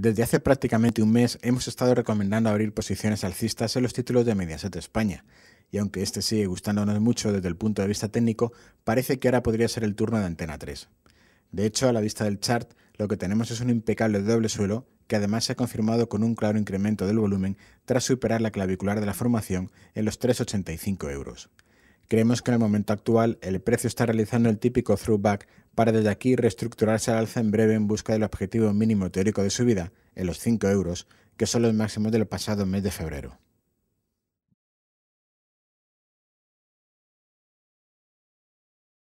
Desde hace prácticamente un mes hemos estado recomendando abrir posiciones alcistas en los títulos de Mediaset España, y aunque este sigue gustándonos mucho desde el punto de vista técnico, parece que ahora podría ser el turno de Antena 3. De hecho, a la vista del chart, lo que tenemos es un impecable doble suelo que además se ha confirmado con un claro incremento del volumen tras superar la clavicular de la formación en los 3,85 euros. Creemos que en el momento actual el precio está realizando el típico throwback para desde aquí reestructurarse al alza en breve en busca del objetivo mínimo teórico de subida, en los 5 euros, que son los máximos del pasado mes de febrero.